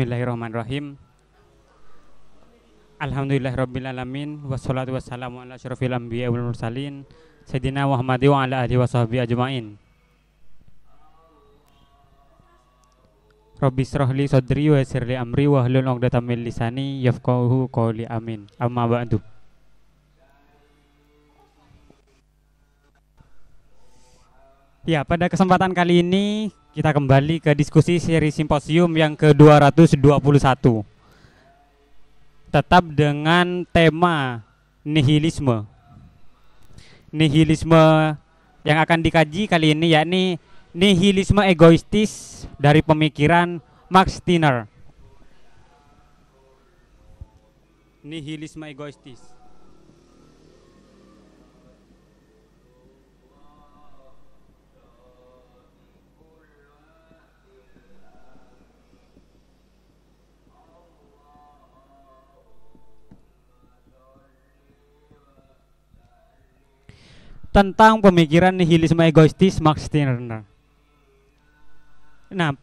Bismillahirrahmanirrahim. Alhamdulillah rabbil alamin wassalatu wassalamu ala syurufil anbiya wal mursalin sayyidina Muhammad wa ala wa washabi ajmain. Rabbi srahli sodri wa sirli amri wa hlul 'uqdatam min lisani yafqahu qawli amin. Amma ba'du. Ya, pada kesempatan kali ini kita kembali ke diskusi seri simposium yang ke-221. Tetap dengan tema nihilisme. Nihilisme yang akan dikaji kali ini yakni nihilisme egoistis dari pemikiran Max Stirner. Nihilisme egoistis. tentang pemikiran nihilisme egoistis Max Stirner. Nah,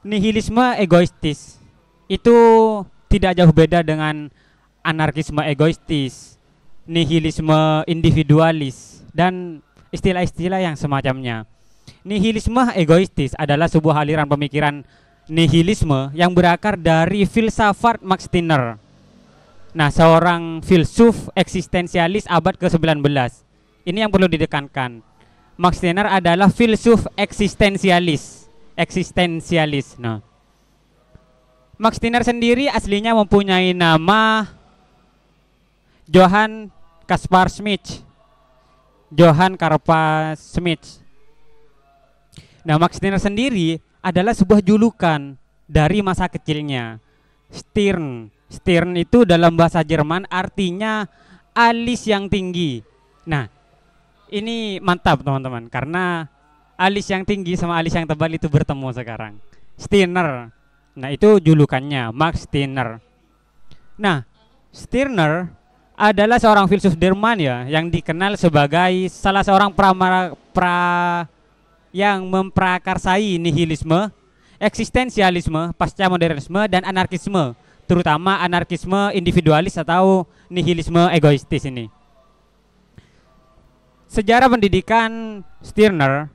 nihilisme egoistis itu tidak jauh beda dengan anarkisme egoistis, nihilisme individualis, dan istilah-istilah yang semacamnya. Nihilisme egoistis adalah sebuah aliran pemikiran nihilisme yang berakar dari filsafat Max Stirner. Nah, seorang filsuf eksistensialis abad ke-19 ini yang perlu didekankan. Max Stirner adalah filsuf eksistensialis. Eksistensialis. Nah. Max Stirner sendiri aslinya mempunyai nama Johan Kaspar Smith. Johan Karpa Smith. Nah, Max Stirner sendiri adalah sebuah julukan dari masa kecilnya. Stirn. Stirn itu dalam bahasa Jerman artinya alis yang tinggi. Nah, ini mantap teman-teman karena alis yang tinggi sama alis yang tebal itu bertemu sekarang. Stirner. Nah, itu julukannya Max Stirner. Nah, Stirner adalah seorang filsuf Jerman ya yang dikenal sebagai salah seorang pra pra yang memprakarsai nihilisme, eksistensialisme, pasca modernisme dan anarkisme, terutama anarkisme individualis atau nihilisme egoistis ini. Sejarah pendidikan Stirner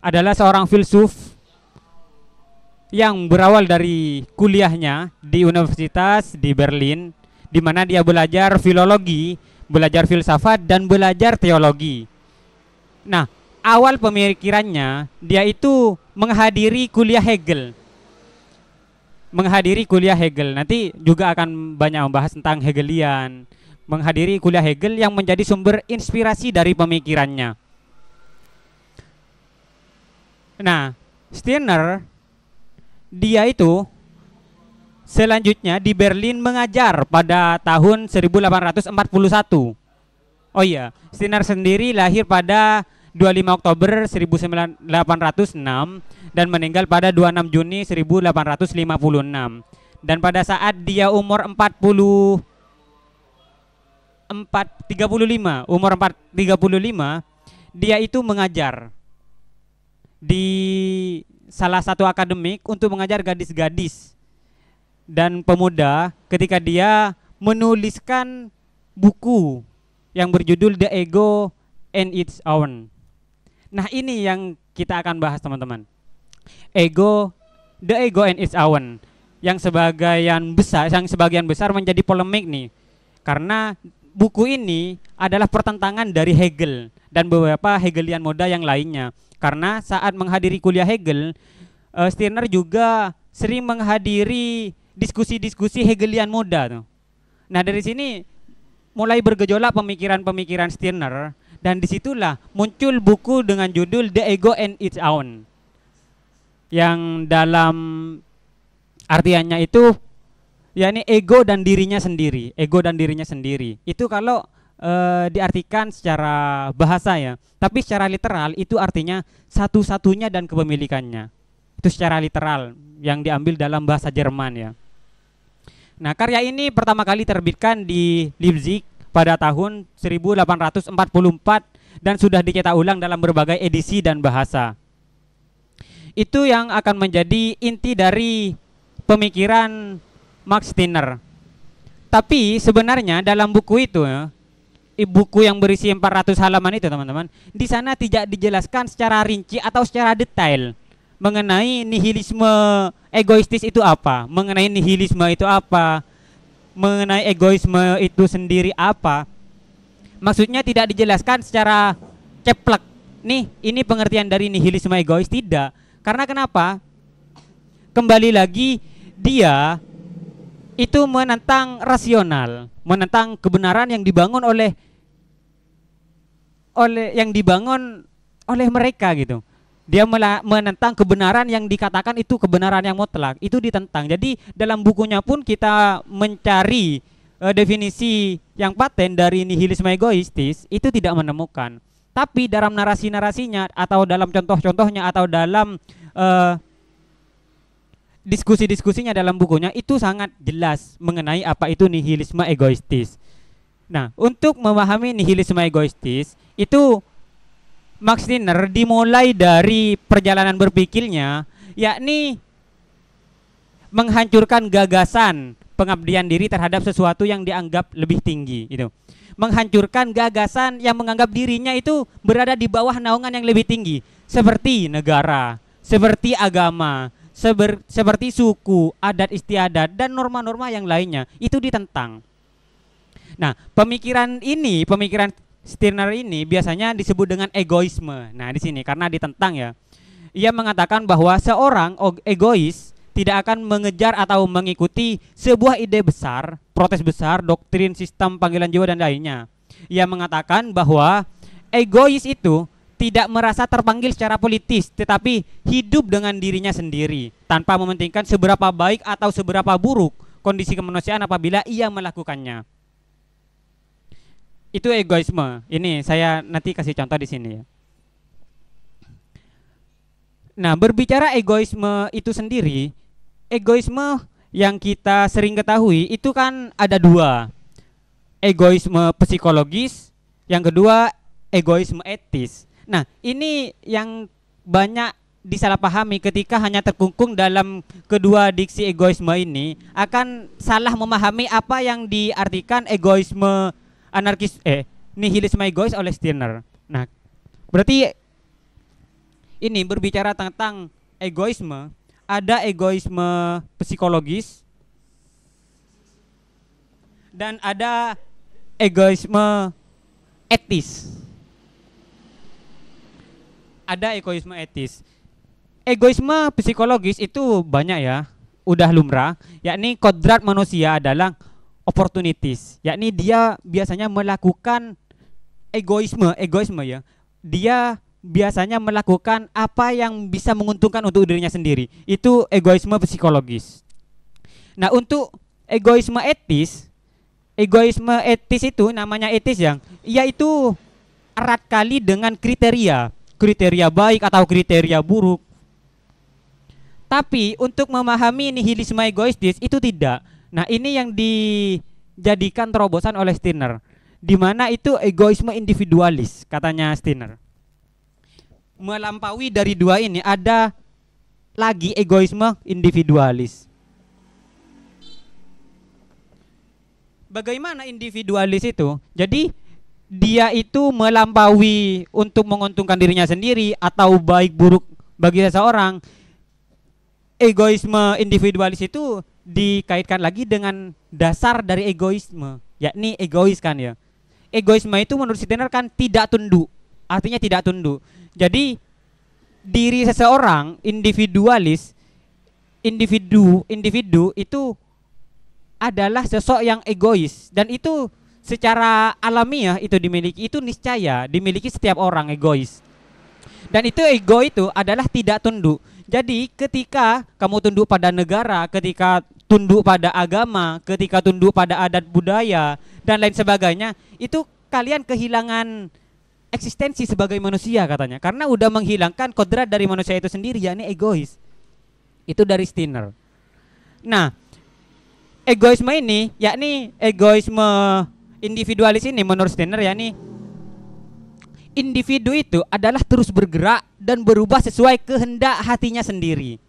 adalah seorang filsuf yang berawal dari kuliahnya di universitas di Berlin di mana dia belajar filologi, belajar filsafat dan belajar teologi. Nah, awal pemikirannya dia itu menghadiri kuliah Hegel. Menghadiri kuliah Hegel. Nanti juga akan banyak membahas tentang Hegelian, menghadiri kuliah Hegel yang menjadi sumber inspirasi dari pemikirannya. Nah, Stirner dia itu selanjutnya di Berlin mengajar pada tahun 1841. Oh iya, Stirner sendiri lahir pada 25 Oktober 1806 dan meninggal pada 26 Juni 1856. Dan pada saat dia umur 40 4 35, umur 4 35 dia itu mengajar di salah satu akademik untuk mengajar gadis-gadis dan pemuda ketika dia menuliskan buku yang berjudul The Ego and Its Own. Nah, ini yang kita akan bahas teman-teman. Ego The Ego and Its Own yang sebagian besar yang sebagian besar menjadi polemik nih karena buku ini adalah pertentangan dari Hegel dan beberapa Hegelian moda yang lainnya. Karena saat menghadiri kuliah Hegel, uh, Stirner juga sering menghadiri diskusi-diskusi Hegelian moda. Nah dari sini mulai bergejolak pemikiran-pemikiran Stirner dan disitulah muncul buku dengan judul The Ego and Its Own yang dalam artiannya itu yakni ego dan dirinya sendiri, ego dan dirinya sendiri. Itu kalau e, diartikan secara bahasa ya, tapi secara literal itu artinya satu-satunya dan kepemilikannya. Itu secara literal yang diambil dalam bahasa Jerman ya. Nah, karya ini pertama kali terbitkan di Leipzig pada tahun 1844 dan sudah dicetak ulang dalam berbagai edisi dan bahasa. Itu yang akan menjadi inti dari pemikiran Max Stirner. Tapi sebenarnya dalam buku itu buku yang berisi 400 halaman itu teman-teman di sana tidak dijelaskan secara rinci atau secara detail mengenai nihilisme egoistis itu apa mengenai nihilisme itu apa mengenai egoisme itu sendiri apa maksudnya tidak dijelaskan secara ceplek nih ini pengertian dari nihilisme egois tidak karena kenapa kembali lagi dia itu menentang rasional, menentang kebenaran yang dibangun oleh oleh yang dibangun oleh mereka gitu. Dia menentang kebenaran yang dikatakan itu kebenaran yang mutlak, itu ditentang. Jadi dalam bukunya pun kita mencari e, definisi yang paten dari nihilisme egoistis itu tidak menemukan. Tapi dalam narasi-narasinya atau dalam contoh-contohnya atau dalam e, diskusi-diskusinya dalam bukunya itu sangat jelas mengenai apa itu nihilisme egoistis. Nah, untuk memahami nihilisme egoistis itu Max Stirner dimulai dari perjalanan berpikirnya yakni menghancurkan gagasan pengabdian diri terhadap sesuatu yang dianggap lebih tinggi itu. Menghancurkan gagasan yang menganggap dirinya itu berada di bawah naungan yang lebih tinggi seperti negara, seperti agama, seber, seperti suku, adat istiadat dan norma-norma yang lainnya itu ditentang. Nah, pemikiran ini, pemikiran Stirner ini biasanya disebut dengan egoisme. Nah, di sini karena ditentang ya. Ia mengatakan bahwa seorang egois tidak akan mengejar atau mengikuti sebuah ide besar, protes besar, doktrin sistem panggilan jiwa dan lainnya. Ia mengatakan bahwa egois itu tidak merasa terpanggil secara politis, tetapi hidup dengan dirinya sendiri tanpa mementingkan seberapa baik atau seberapa buruk kondisi kemanusiaan apabila ia melakukannya. Itu egoisme. Ini saya nanti kasih contoh di sini ya. Nah, berbicara egoisme itu sendiri, egoisme yang kita sering ketahui itu kan ada dua. Egoisme psikologis, yang kedua egoisme etis Nah, ini yang banyak disalahpahami ketika hanya terkungkung dalam kedua diksi egoisme ini akan salah memahami apa yang diartikan egoisme anarkis eh nihilisme egois oleh Stirner. Nah, berarti ini berbicara tentang egoisme, ada egoisme psikologis dan ada egoisme etis ada egoisme etis. Egoisme psikologis itu banyak ya, udah lumrah, yakni kodrat manusia adalah opportunities, yakni dia biasanya melakukan egoisme, egoisme ya. Dia biasanya melakukan apa yang bisa menguntungkan untuk dirinya sendiri. Itu egoisme psikologis. Nah, untuk egoisme etis, egoisme etis itu namanya etis yang yaitu erat kali dengan kriteria kriteria baik atau kriteria buruk. Tapi untuk memahami nihilisme egoistis itu tidak. Nah, ini yang dijadikan terobosan oleh Stirner. Di mana itu egoisme individualis katanya Stirner. Melampaui dari dua ini ada lagi egoisme individualis. Bagaimana individualis itu? Jadi dia itu melampaui untuk menguntungkan dirinya sendiri atau baik buruk bagi seseorang egoisme individualis itu dikaitkan lagi dengan dasar dari egoisme yakni egois kan ya egoisme itu menurut Sitner kan tidak tunduk artinya tidak tunduk jadi diri seseorang individualis individu individu itu adalah sosok yang egois dan itu secara alamiah itu dimiliki itu niscaya dimiliki setiap orang egois dan itu ego itu adalah tidak tunduk jadi ketika kamu tunduk pada negara ketika tunduk pada agama ketika tunduk pada adat budaya dan lain sebagainya itu kalian kehilangan eksistensi sebagai manusia katanya karena udah menghilangkan kodrat dari manusia itu sendiri yakni egois itu dari Stiner nah egoisme ini yakni egoisme individualis ini menurut Steiner ya nih individu itu adalah terus bergerak dan berubah sesuai kehendak hatinya sendiri.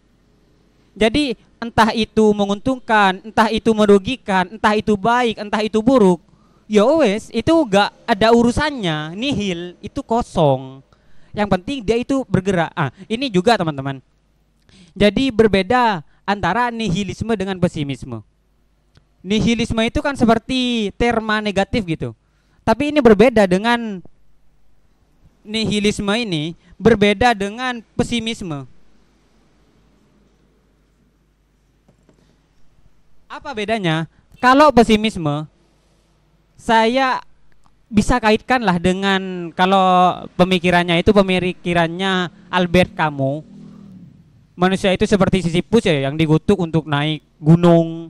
Jadi entah itu menguntungkan, entah itu merugikan, entah itu baik, entah itu buruk, ya wes itu gak ada urusannya, nihil, itu kosong. Yang penting dia itu bergerak. Ah, ini juga teman-teman. Jadi berbeda antara nihilisme dengan pesimisme nihilisme itu kan seperti terma negatif gitu. Tapi ini berbeda dengan nihilisme ini berbeda dengan pesimisme. Apa bedanya? Kalau pesimisme saya bisa kaitkanlah dengan kalau pemikirannya itu pemikirannya Albert Camus. Manusia itu seperti Sisyphus ya yang digutuk untuk naik gunung,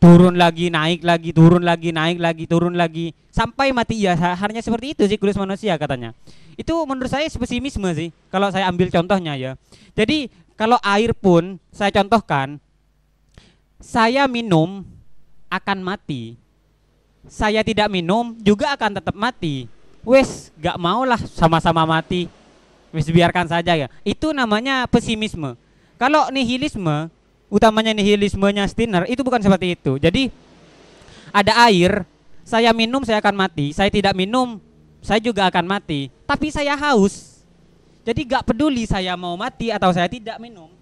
turun lagi naik lagi turun lagi naik lagi turun lagi sampai mati ya hanya seperti itu sih siklus manusia katanya itu menurut saya pesimisme sih kalau saya ambil contohnya ya jadi kalau air pun saya contohkan saya minum akan mati saya tidak minum juga akan tetap mati wes gak mau lah sama-sama mati wes biarkan saja ya itu namanya pesimisme kalau nihilisme utamanya nihilismenya Steiner itu bukan seperti itu. Jadi ada air, saya minum saya akan mati, saya tidak minum saya juga akan mati, tapi saya haus. Jadi gak peduli saya mau mati atau saya tidak minum,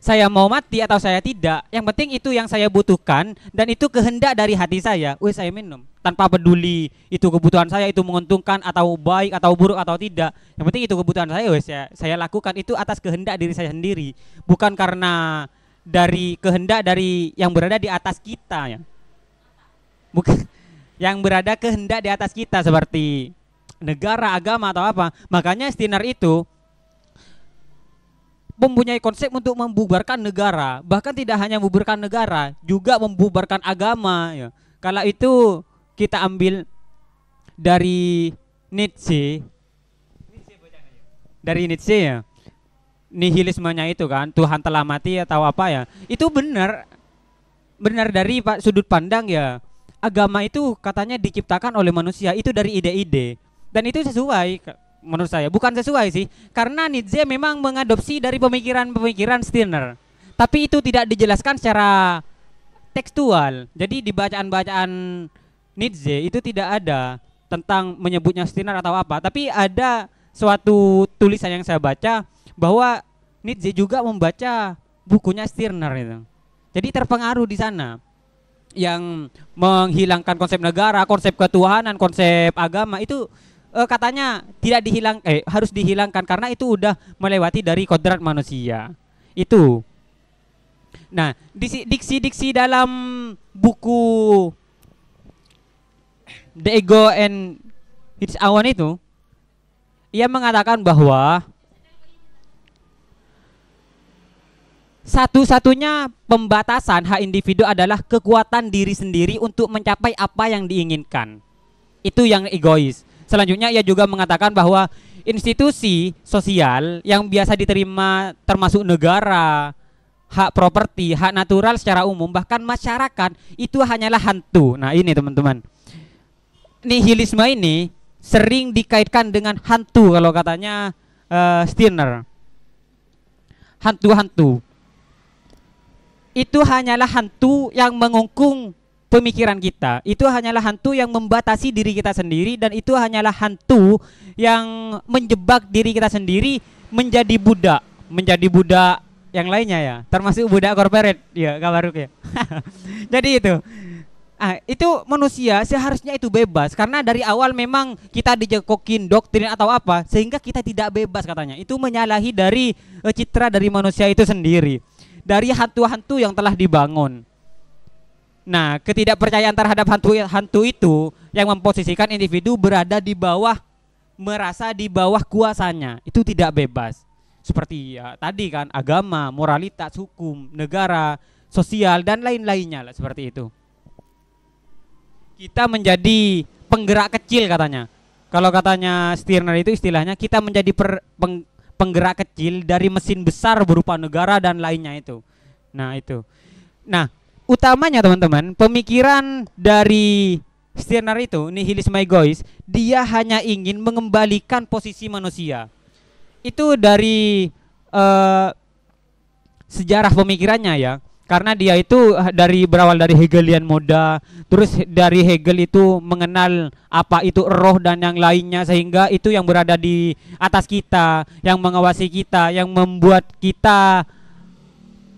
saya mau mati atau saya tidak, yang penting itu yang saya butuhkan dan itu kehendak dari hati saya. Wih, saya minum tanpa peduli itu kebutuhan saya itu menguntungkan atau baik atau buruk atau tidak. Yang penting itu kebutuhan saya, wih, saya, saya lakukan itu atas kehendak diri saya sendiri, bukan karena dari kehendak dari yang berada di atas kita ya. Bukan yang berada kehendak di atas kita seperti negara, agama atau apa. Makanya istinar itu mempunyai konsep untuk membubarkan negara, bahkan tidak hanya membubarkan negara, juga membubarkan agama. Ya. Kalau itu kita ambil dari Nietzsche, dari Nietzsche ya, nihilismenya itu kan, Tuhan telah mati atau apa ya, itu benar, benar dari pak sudut pandang ya, agama itu katanya diciptakan oleh manusia, itu dari ide-ide, dan itu sesuai menurut saya bukan sesuai sih karena Nietzsche memang mengadopsi dari pemikiran-pemikiran Stirner tapi itu tidak dijelaskan secara tekstual jadi di bacaan-bacaan Nietzsche itu tidak ada tentang menyebutnya Stirner atau apa tapi ada suatu tulisan yang saya baca bahwa Nietzsche juga membaca bukunya Stirner itu jadi terpengaruh di sana yang menghilangkan konsep negara, konsep ketuhanan, konsep agama itu uh, katanya tidak dihilang eh harus dihilangkan karena itu udah melewati dari kodrat manusia. Itu. Nah, diksi-diksi dalam buku The Ego and Its Awan itu ia mengatakan bahwa satu-satunya pembatasan hak individu adalah kekuatan diri sendiri untuk mencapai apa yang diinginkan. Itu yang egois. Selanjutnya ia juga mengatakan bahwa institusi sosial yang biasa diterima termasuk negara, hak properti, hak natural secara umum, bahkan masyarakat itu hanyalah hantu. Nah ini teman-teman, nihilisme ini sering dikaitkan dengan hantu kalau katanya uh, Stirner. Hantu-hantu itu hanyalah hantu yang mengungkung pemikiran kita. Itu hanyalah hantu yang membatasi diri kita sendiri dan itu hanyalah hantu yang menjebak diri kita sendiri menjadi budak, menjadi budak yang lainnya ya, termasuk budak corporate iya, ya ya Jadi itu. Ah, itu manusia seharusnya itu bebas karena dari awal memang kita dijekokin doktrin atau apa sehingga kita tidak bebas katanya. Itu menyalahi dari eh, citra dari manusia itu sendiri. Dari hantu-hantu yang telah dibangun. Nah, ketidakpercayaan terhadap hantu hantu itu yang memposisikan individu berada di bawah merasa di bawah kuasanya. Itu tidak bebas. Seperti ya, tadi kan agama, moralitas, hukum, negara, sosial dan lain-lainnya lah seperti itu. Kita menjadi penggerak kecil katanya. Kalau katanya Stirner itu istilahnya kita menjadi per, peng, penggerak kecil dari mesin besar berupa negara dan lainnya itu. Nah, itu. Nah, utamanya teman-teman pemikiran dari Stirner itu nihilisme egois dia hanya ingin mengembalikan posisi manusia itu dari uh, sejarah pemikirannya ya karena dia itu eh, dari berawal dari Hegelian moda terus dari Hegel itu mengenal apa itu roh dan yang lainnya sehingga itu yang berada di atas kita yang mengawasi kita yang membuat kita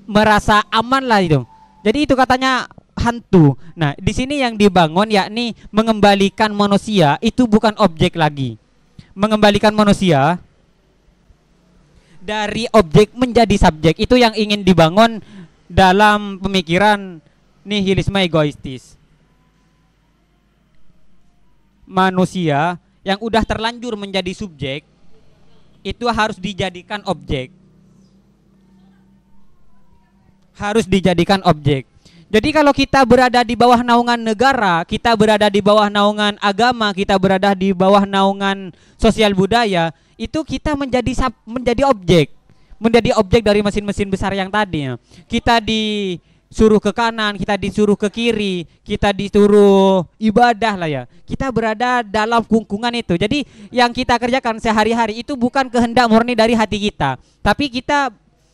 merasa aman lah itu jadi itu katanya hantu. Nah, di sini yang dibangun yakni mengembalikan manusia itu bukan objek lagi. Mengembalikan manusia dari objek menjadi subjek itu yang ingin dibangun dalam pemikiran nihilisme egoistis. Manusia yang udah terlanjur menjadi subjek itu harus dijadikan objek harus dijadikan objek. Jadi kalau kita berada di bawah naungan negara, kita berada di bawah naungan agama, kita berada di bawah naungan sosial budaya, itu kita menjadi sub, menjadi objek, menjadi objek dari mesin-mesin besar yang tadi. Kita disuruh ke kanan, kita disuruh ke kiri, kita disuruh ibadah lah ya. Kita berada dalam kungkungan itu. Jadi yang kita kerjakan sehari-hari itu bukan kehendak murni dari hati kita, tapi kita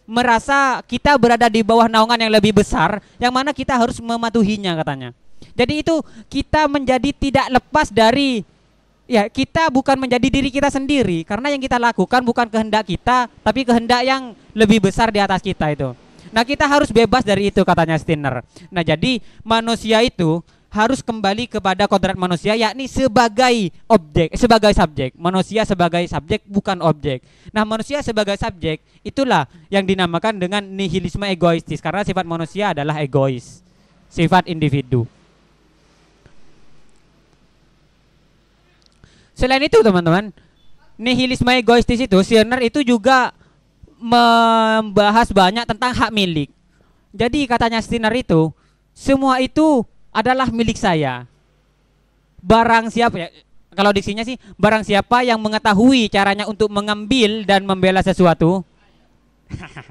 merasa kita berada di bawah naungan yang lebih besar yang mana kita harus mematuhinya katanya. Jadi itu kita menjadi tidak lepas dari ya kita bukan menjadi diri kita sendiri karena yang kita lakukan bukan kehendak kita tapi kehendak yang lebih besar di atas kita itu. Nah, kita harus bebas dari itu katanya Stinner. Nah, jadi manusia itu harus kembali kepada kodrat manusia yakni sebagai objek sebagai subjek manusia sebagai subjek bukan objek nah manusia sebagai subjek itulah yang dinamakan dengan nihilisme egoistis karena sifat manusia adalah egois sifat individu selain itu teman-teman nihilisme egoistis itu Stirner itu juga membahas banyak tentang hak milik jadi katanya Stirner itu semua itu adalah milik saya. Barang siapa ya? Kalau diksinya sih barang siapa yang mengetahui caranya untuk mengambil dan membela sesuatu.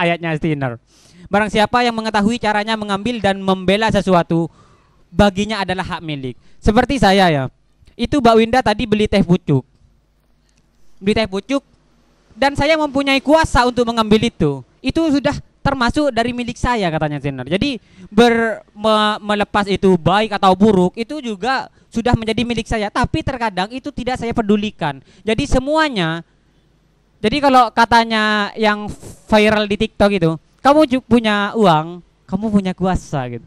Ayatnya Stiner. Barang siapa yang mengetahui caranya mengambil dan membela sesuatu baginya adalah hak milik. Seperti saya ya. Itu Mbak Winda tadi beli teh pucuk. Beli teh pucuk dan saya mempunyai kuasa untuk mengambil itu. Itu sudah termasuk dari milik saya katanya Zener. Jadi ber, me, melepas itu baik atau buruk itu juga sudah menjadi milik saya, tapi terkadang itu tidak saya pedulikan. Jadi semuanya jadi kalau katanya yang viral di TikTok itu, kamu punya uang, kamu punya kuasa gitu.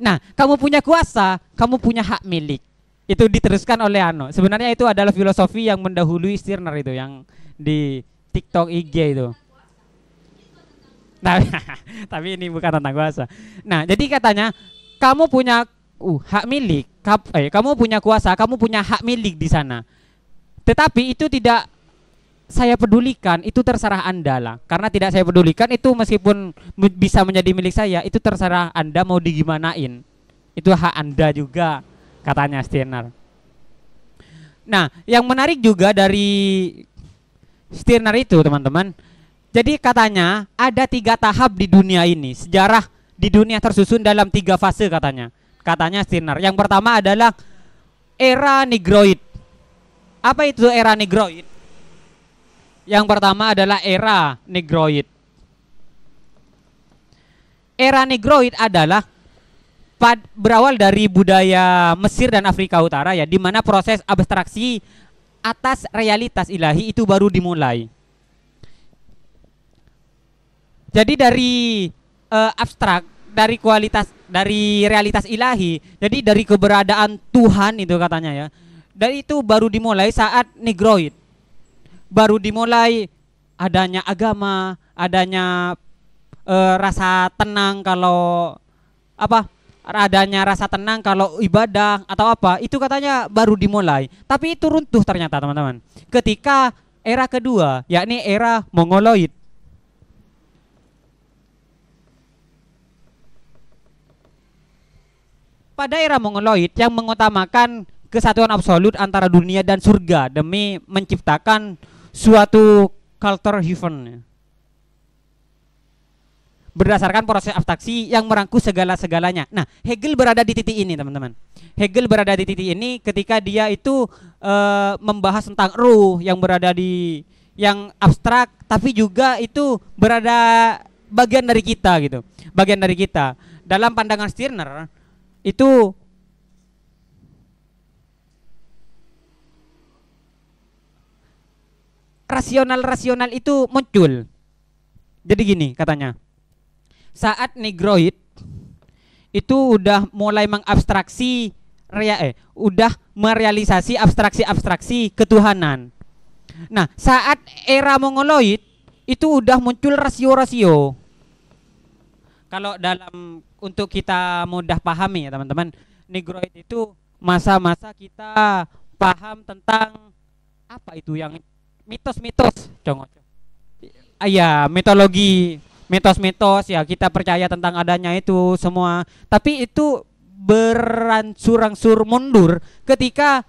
Nah, kamu punya kuasa, kamu punya hak milik. Itu diteruskan oleh Ano. Sebenarnya itu adalah filosofi yang mendahului Stirner itu yang di TikTok IG itu tapi, tapi ini bukan tentang kuasa. Nah, jadi katanya kamu punya uh, hak milik, kap, eh, kamu punya kuasa, kamu punya hak milik di sana. Tetapi itu tidak saya pedulikan, itu terserah Anda lah. Karena tidak saya pedulikan itu meskipun bisa menjadi milik saya, itu terserah Anda mau digimanain. Itu hak Anda juga katanya Stirner. Nah, yang menarik juga dari Stirner itu, teman-teman, jadi katanya ada tiga tahap di dunia ini. Sejarah di dunia tersusun dalam tiga fase katanya. Katanya Stirner. Yang pertama adalah era Negroid. Apa itu era Negroid? Yang pertama adalah era Negroid. Era Negroid adalah pad, berawal dari budaya Mesir dan Afrika Utara ya, di mana proses abstraksi atas realitas ilahi itu baru dimulai. Jadi dari uh, abstrak, dari kualitas, dari realitas ilahi, jadi dari keberadaan Tuhan itu katanya ya. Dari itu baru dimulai saat negroid. Baru dimulai adanya agama, adanya uh, rasa tenang kalau apa? adanya rasa tenang kalau ibadah atau apa itu katanya baru dimulai tapi itu runtuh ternyata teman-teman ketika era kedua yakni era mongoloid Pada era Mongoloid yang mengutamakan kesatuan absolut antara dunia dan surga demi menciptakan suatu culture heaven berdasarkan proses abstraksi yang merangkul segala-segalanya. Nah, Hegel berada di titik ini, teman-teman. Hegel berada di titik ini ketika dia itu e, membahas tentang ruh yang berada di yang abstrak, tapi juga itu berada bagian dari kita gitu, bagian dari kita. Dalam pandangan Stirner, itu rasional-rasional itu muncul. Jadi gini katanya. Saat negroid itu udah mulai mengabstraksi rea eh udah merealisasi abstraksi-abstraksi ketuhanan. Nah, saat era mongoloid itu udah muncul rasio-rasio. Kalau dalam untuk kita mudah pahami ya teman-teman. Negroid itu masa-masa kita paham tentang apa itu yang mitos-mitos congo ya mitologi mitos-mitos ya kita percaya tentang adanya itu semua tapi itu beransur-ansur mundur ketika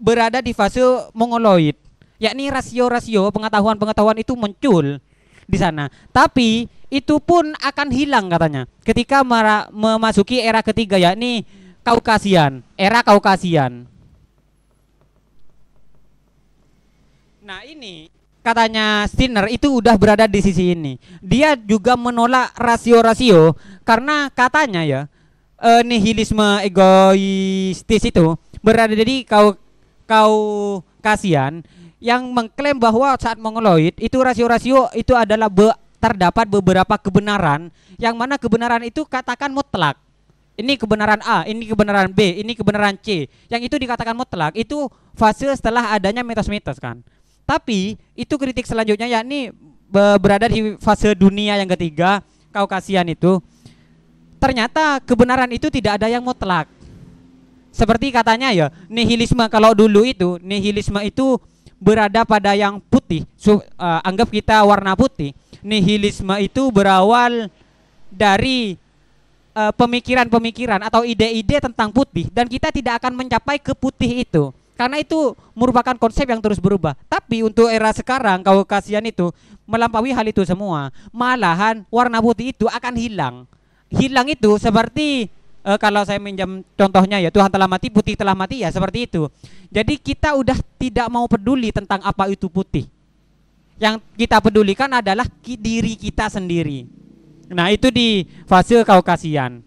berada di fase mongoloid yakni rasio-rasio pengetahuan-pengetahuan itu muncul di sana tapi itu pun akan hilang katanya ketika memasuki era ketiga yakni Kaukasian, era Kaukasian. Nah, ini katanya Steiner itu udah berada di sisi ini. Dia juga menolak rasio-rasio karena katanya ya eh, nihilisme egoistis itu berada di kau kau kasihan yang mengklaim bahwa saat mengeloid itu rasio-rasio itu adalah terdapat beberapa kebenaran yang mana kebenaran itu katakan mutlak. Ini kebenaran A, ini kebenaran B, ini kebenaran C. Yang itu dikatakan mutlak itu fase setelah adanya mitos-mitos kan. Tapi itu kritik selanjutnya yakni berada di fase dunia yang ketiga, kau kasihan itu. Ternyata kebenaran itu tidak ada yang mutlak. Seperti katanya ya, nihilisme kalau dulu itu, nihilisme itu berada pada yang putih. So, uh, eh, anggap kita warna putih nihilisme itu berawal dari eh, pemikiran-pemikiran uh, atau ide-ide tentang putih dan kita tidak akan mencapai ke putih itu karena itu merupakan konsep yang terus berubah. Tapi untuk era sekarang kau kasihan itu melampaui hal itu semua. Malahan warna putih itu akan hilang. Hilang itu seperti uh, kalau saya minjam contohnya ya Tuhan telah mati, putih telah mati ya seperti itu. Jadi kita udah tidak mau peduli tentang apa itu putih. Yang kita pedulikan adalah diri kita sendiri. Nah, itu di fase kaukasian.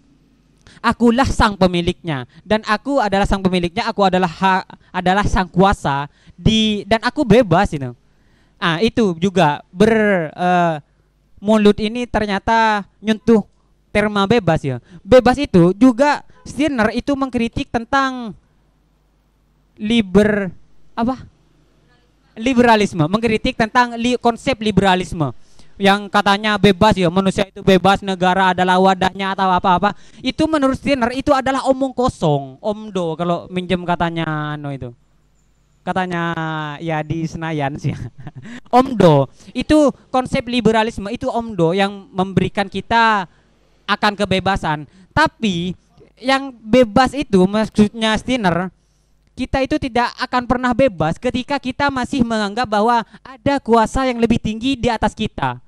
Akulah sang pemiliknya dan aku adalah sang pemiliknya, aku adalah ha, adalah sang kuasa di dan aku bebas itu. Ah, itu juga ber uh, mulut ini ternyata nyentuh terma bebas ya. Bebas itu juga Stirner itu mengkritik tentang liber apa? liberalisme, mengkritik tentang li konsep liberalisme yang katanya bebas ya manusia itu bebas negara adalah wadahnya atau apa-apa itu menurut Steiner itu adalah omong kosong omdo kalau minjem katanya no anu itu katanya ya di Senayan sih omdo itu konsep liberalisme itu omdo yang memberikan kita akan kebebasan tapi yang bebas itu maksudnya Steiner kita itu tidak akan pernah bebas ketika kita masih menganggap bahwa ada kuasa yang lebih tinggi di atas kita.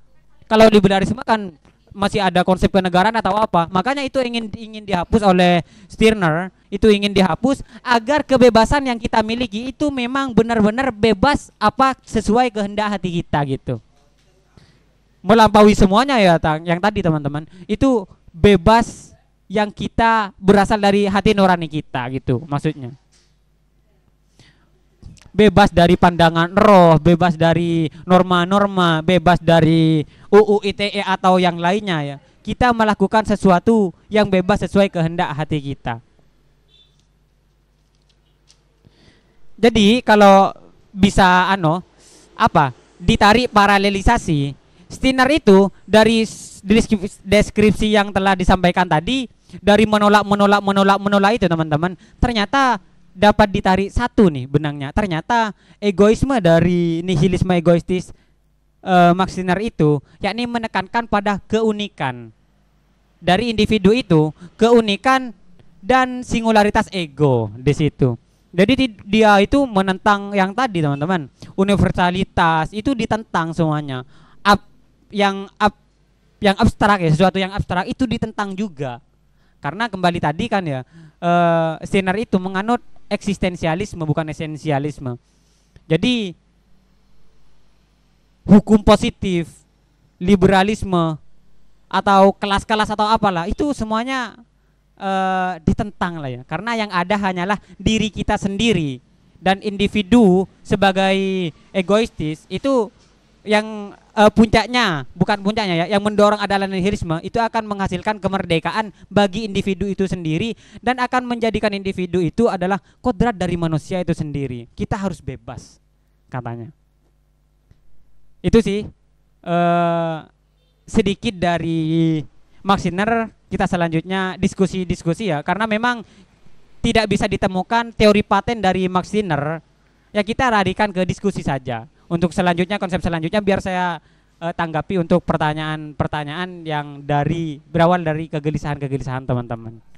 Kalau semua kan masih ada konsep kenegaraan atau apa. Makanya itu ingin ingin dihapus oleh Stirner, itu ingin dihapus agar kebebasan yang kita miliki itu memang benar-benar bebas apa sesuai kehendak hati kita gitu. Melampaui semuanya ya tang yang tadi teman-teman. Itu bebas yang kita berasal dari hati nurani kita gitu maksudnya bebas dari pandangan roh, bebas dari norma-norma, bebas dari UU ITE atau yang lainnya ya. Kita melakukan sesuatu yang bebas sesuai kehendak hati kita. Jadi kalau bisa ano apa? ditarik paralelisasi Stiner itu dari deskripsi yang telah disampaikan tadi dari menolak menolak menolak menolak itu teman-teman ternyata dapat ditarik satu nih benangnya. Ternyata egoisme dari nihilisme egoistis uh, eh, Max Stirner itu yakni menekankan pada keunikan dari individu itu, keunikan dan singularitas ego di situ. Jadi dia itu menentang yang tadi teman-teman universalitas itu ditentang semuanya. Ab, yang ab, yang abstrak ya sesuatu yang abstrak itu ditentang juga karena kembali tadi kan ya uh, sinar itu menganut eksistensialisme bukan esensialisme. Jadi hukum positif, liberalisme atau kelas-kelas atau apalah itu semuanya e, ditentang lah ya. Karena yang ada hanyalah diri kita sendiri dan individu sebagai egoistis itu yang uh, puncaknya, bukan puncaknya ya, yang mendorong adalah nihilisme itu akan menghasilkan kemerdekaan bagi individu itu sendiri dan akan menjadikan individu itu adalah kodrat dari manusia itu sendiri. Kita harus bebas katanya. Itu sih uh, sedikit dari Maxiner kita selanjutnya diskusi-diskusi ya karena memang tidak bisa ditemukan teori paten dari Maxiner, ya kita radikan ke diskusi saja untuk selanjutnya konsep selanjutnya biar saya uh, tanggapi untuk pertanyaan-pertanyaan yang dari berawal dari kegelisahan-kegelisahan teman-teman.